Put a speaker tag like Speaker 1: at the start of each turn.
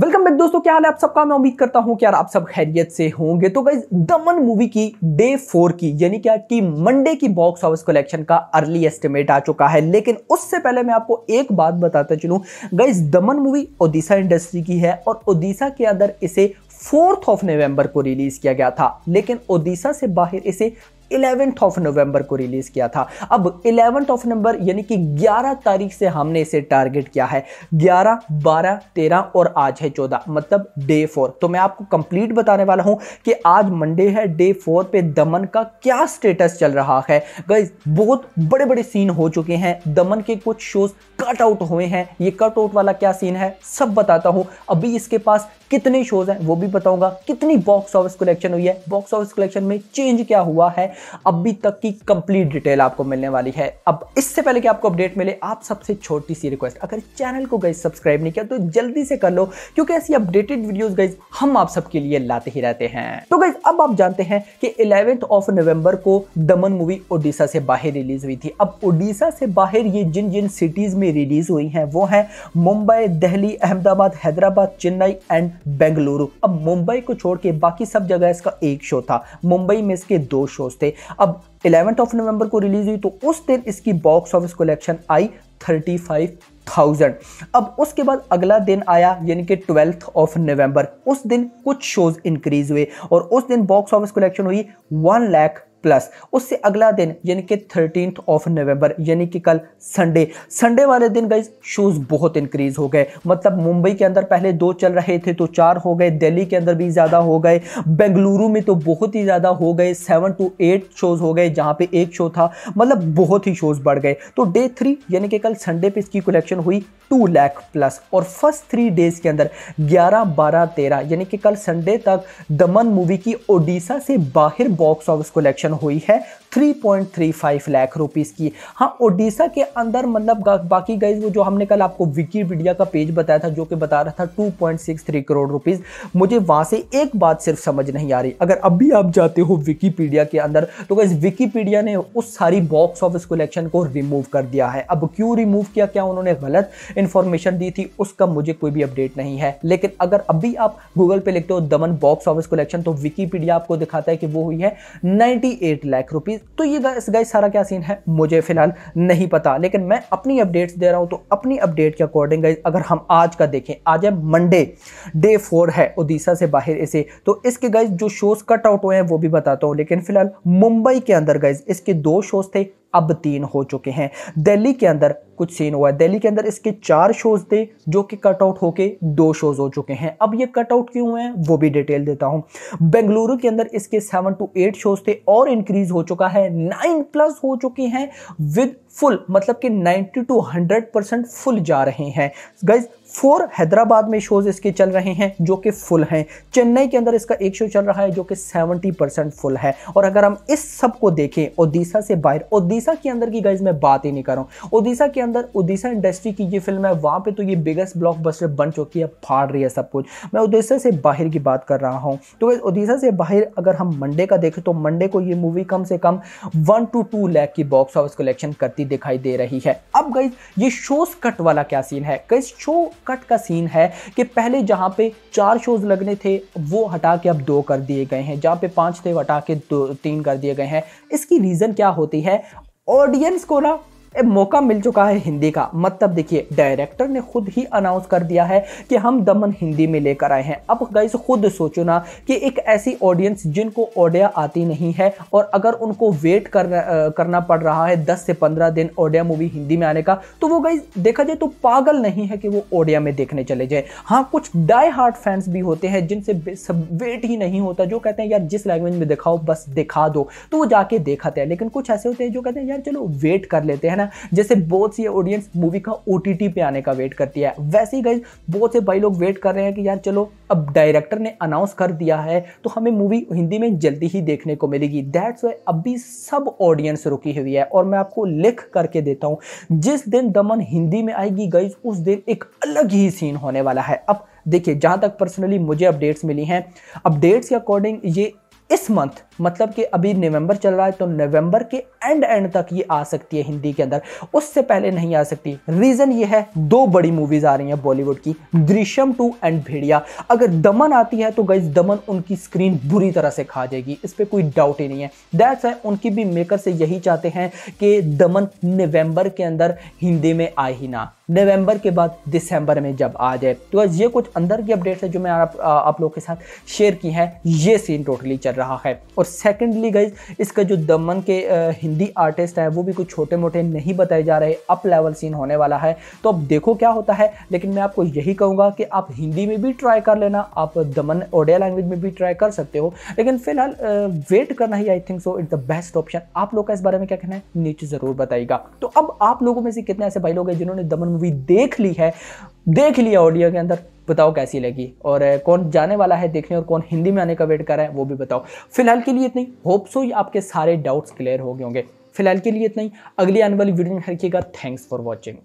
Speaker 1: welcome back दोस्तों क्या हाल है आप सबका मैं उम्मीद करता हूं कि यार आप सब खैरियत से होंगे तो गई दमन मूवी की डे फोर की यानी क्या कि मंडे की बॉक्स ऑफिस कलेक्शन का अर्ली एस्टिमेट आ चुका है लेकिन उससे पहले मैं आपको एक बात बताता चलूं गाइज दमन मूवी ओडिशा इंडस्ट्री की है और ओडिशा के अंदर इसे फोर्थ ऑफ नवंबर को रिलीज किया गया था लेकिन ओडिशा से बाहर इसे इलेवेंथ ऑफ नवंबर को रिलीज़ किया था अब इलेवेंथ ऑफ नवंबर यानी कि 11 तारीख से हमने इसे टारगेट किया है 11, 12, 13 और आज है 14 मतलब डे फोर तो मैं आपको कंप्लीट बताने वाला हूं कि आज मंडे है डे फोर पे दमन का क्या स्टेटस चल रहा है गाइज बहुत बड़े बड़े सीन हो चुके हैं दमन के कुछ शोज कट आउट हुए हैं ये कट आउट वाला क्या सीन है सब बताता हूँ अभी इसके पास कितने शोज हैं वो भी बताऊंगा कितनी बॉक्स ऑफिस कलेक्शन हुई है बॉक्स ऑफिस कलेक्शन में चेंज क्या हुआ है अभी तक की कंप्लीट डिटेल आपको मिलने वाली है अब इससे पहले कि आपको अपडेट मिले आप सबसे छोटी सी रिक्वेस्ट अगर चैनल को गई सब्सक्राइब नहीं किया तो जल्दी से कर लो क्योंकि ऐसी अपडेटेड वीडियोस गई हम आप सबके लिए लाते ही रहते हैं तो गई अब आप जानते हैं कि इलेवेंथ ऑफ नवंबर को दमन मूवी ओडिशा से बाहर रिलीज हुई थी अब ओडिशा से बाहर ये जिन जिन सिटीज में रिलीज हुई हैं वो हैं मुंबई दिल्ली अहमदाबाद हैदराबाद चेन्नई एंड बेंगलुरु अब मुंबई को छोड़ के बाकी सब जगह इसका एक शो था मुंबई में इसके दो शोज थे थे अब इलेवंथ ऑफ नवंबर को रिलीज़ हुई तो उस दिन इसकी बॉक्स ऑफिस कलेक्शन आई थर्टी फाइव थाउजेंड अब उसके बाद अगला दिन आया यानी कि ट्वेल्थ ऑफ नवंबर उस दिन कुछ शोज इंक्रीज हुए और उस दिन बॉक्स ऑफिस कलेक्शन हुई वन लैख प्लस उससे अगला दिन यानी कि थर्टीन ऑफ नवंबर यानी कि कल संडे संडे वाले दिन गई शूज़ बहुत इंक्रीज हो गए मतलब मुंबई के अंदर पहले दो चल रहे थे तो चार हो गए दिल्ली के अंदर भी ज़्यादा हो गए बेंगलुरु में तो बहुत ही ज़्यादा हो गए सेवन टू एट शोज़ हो गए जहाँ पे एक शो था मतलब बहुत ही शोज़ बढ़ गए तो डे थ्री यानी कि कल संडे पे इसकी कलेक्शन हुई टू लैख प्लस और फर्स्ट थ्री डेज़ के अंदर ग्यारह बारह तेरह यानी कि कल संडे तक दमन मूवी की ओडिशा से बाहर बॉक्स ऑफिस कलेक्शन कलेक्शन हुई है 3.35 लाख रुपीस की हाँ ओडिशा के अंदर मतलब बाकी गई वो जो हमने कल आपको विकीपीडिया का पेज बताया था जो कि बता रहा था 2.63 करोड़ रुपीस मुझे वहाँ से एक बात सिर्फ समझ नहीं आ रही अगर अब भी आप जाते हो विकीपीडिया के अंदर तो गई विकीपीडिया ने उस सारी बॉक्स ऑफिस कलेक्शन को रिमूव कर दिया है अब क्यों रिमूव किया क्या उन्होंने गलत इन्फॉर्मेशन दी थी उसका मुझे कोई भी अपडेट नहीं है लेकिन अगर अभी आप गूगल पर लिखते हो दमन बॉक्स ऑफिस कलेक्शन तो विकीपीडिया आपको दिखाता है कि वो हुई है नाइन्टी 48 लाख रुपीज़ तो ये गाई सारा क्या सीन है मुझे फ़िलहाल नहीं पता लेकिन मैं अपनी अपडेट्स दे रहा हूं तो अपनी अपडेट के अकॉर्डिंग गाइस अगर हम आज का देखें आज है मंडे डे फोर है उड़ीसा से बाहर इसे तो इसके गाइस जो शोज़ कट आउट हुए हैं वो भी बताता हूँ लेकिन फ़िलहाल मुंबई के अंदर गाइज इसके दो शोज़ थे अब तीन हो चुके हैं दिल्ली के अंदर कुछ सीन हुआ है दिल्ली के अंदर इसके चार शोज थे जो कि कट आउट होके दो शोज हो चुके हैं अब ये कट आउट क्यों हुए हैं वो भी डिटेल देता हूं बेंगलुरु के अंदर इसके सेवन टू एट शोज थे और इंक्रीज हो चुका है नाइन प्लस हो चुकी हैं विद फुल मतलब कि 90 टू 100 परसेंट फुल जा रहे हैं गाइज फोर हैदराबाद में शोज़ इसके चल रहे हैं जो कि फुल हैं चेन्नई के अंदर इसका एक शो चल रहा है जो कि 70 परसेंट फुल है और अगर हम इस सब को देखें ओडिशा से बाहर ओडिशा के अंदर की गाइज मैं बात ही नहीं कर रहा हूँ ओडिशा के अंदर ओडिशा इंडस्ट्री की ये फिल्म है वहाँ पर तो ये बिगेस्ट ब्लॉक बन चुकी है फाड़ रही है सब कुछ मैं उदिशा से बाहर की बात कर रहा हूँ तो वैसे उदीसा से बाहर अगर हम मंडे का देखें तो मंडे को ये मूवी कम से कम वन टू टू लैक की बॉक्स ऑफिस कलेक्शन करती दिखाई दे रही है अब गई ये शोज कट वाला क्या सीन है गई शो कट का सीन है कि पहले जहाँ पे चार शोज लगने थे वो हटा के अब दो कर दिए गए हैं जहाँ पे पांच थे हटा के दो तीन कर दिए गए हैं इसकी रीज़न क्या होती है ऑडियंस को ना मौका मिल चुका है हिंदी का मतलब देखिए डायरेक्टर ने खुद ही अनाउंस कर दिया है कि हम दमन हिंदी में लेकर आए हैं अब गाइस खुद सोचो ना कि एक ऐसी ऑडियंस जिनको ओडिया आती नहीं है और अगर उनको वेट करना करना पड़ रहा है दस से पंद्रह दिन ओडिया मूवी हिंदी में आने का तो वो गाइस देखा जाए तो पागल नहीं है कि वो ओडिया में देखने चले जाए हाँ कुछ डाई हार्ट फैंस भी होते हैं जिनसे वेट ही नहीं होता जो कहते हैं यार जिस लैंग्वेज में दिखाओ बस दिखा दो तो वो जाके देखाते हैं लेकिन कुछ ऐसे होते हैं जो कहते हैं यार चलो वेट कर लेते हैं ना जैसे बहुत सी ऑडियंस मूवी का ओ पे आने का वेट करती है वैसे ही गई बहुत से भाई लोग वेट कर रहे हैं कि यार चलो अब डायरेक्टर ने अनाउंस कर दिया है तो हमें मूवी हिंदी में जल्दी ही देखने को मिलेगी दैट्स वाई अभी सब ऑडियंस रुकी हुई है और मैं आपको लिख करके देता हूँ जिस दिन दमन हिंदी में आएगी गई उस दिन एक अलग ही सीन होने वाला है अब देखिए जहाँ तक पर्सनली मुझे अपडेट्स मिली हैं अपडेट्स के अकॉर्डिंग ये इस मंथ मतलब कि अभी नवंबर चल रहा है तो नवंबर के एंड एंड तक ये आ सकती है हिंदी के अंदर उससे पहले नहीं आ सकती रीज़न ये है दो बड़ी मूवीज़ आ रही हैं बॉलीवुड की दृश्यम टू एंड भेड़िया अगर दमन आती है तो गई दमन उनकी स्क्रीन बुरी तरह से खा जाएगी इस पर कोई डाउट ही नहीं है दैट्स है उनकी भी मेकर से यही चाहते हैं कि दमन नवंबर के अंदर हिंदी में आए ही ना नवंबर के बाद दिसंबर में जब आ जाए तो बस ये कुछ अंदर की अपडेट्स है जो मैं आप, आप लोग के साथ शेयर की है ये सीन टोटली चल रहा है और सेकेंडली गई इसका जो दमन के हिंदी आर्टिस्ट है वो भी कुछ छोटे मोटे नहीं बताए जा रहे अप लेवल सीन होने वाला है तो अब देखो क्या होता है लेकिन मैं आपको यही कहूँगा कि आप हिंदी में भी ट्राई कर लेना आप दमन ओडिया लैंग्वेज में भी ट्राई कर सकते हो लेकिन फिलहाल वेट करना ही I think so it the best option आप लोग का इस बारे में क्या कहना है नीचे ज़रूर बताइएगा तो अब आप लोगों में से कितने ऐसे भाई लोग हैं जिन्होंने दमन मूवी देख ली है देख लिया ऑडियो के अंदर बताओ कैसी लगी और कौन जाने वाला है देखने और कौन हिंदी में आने का वेट कर रहा है वो भी बताओ फिलहाल के लिए इतनी होप सो ही आपके सारे डाउट्स क्लियर हो गए होंगे फिलहाल के लिए इतना ही अगली आने वाली वीडियो में हर किएगा थैंक्स फॉर वॉचिंग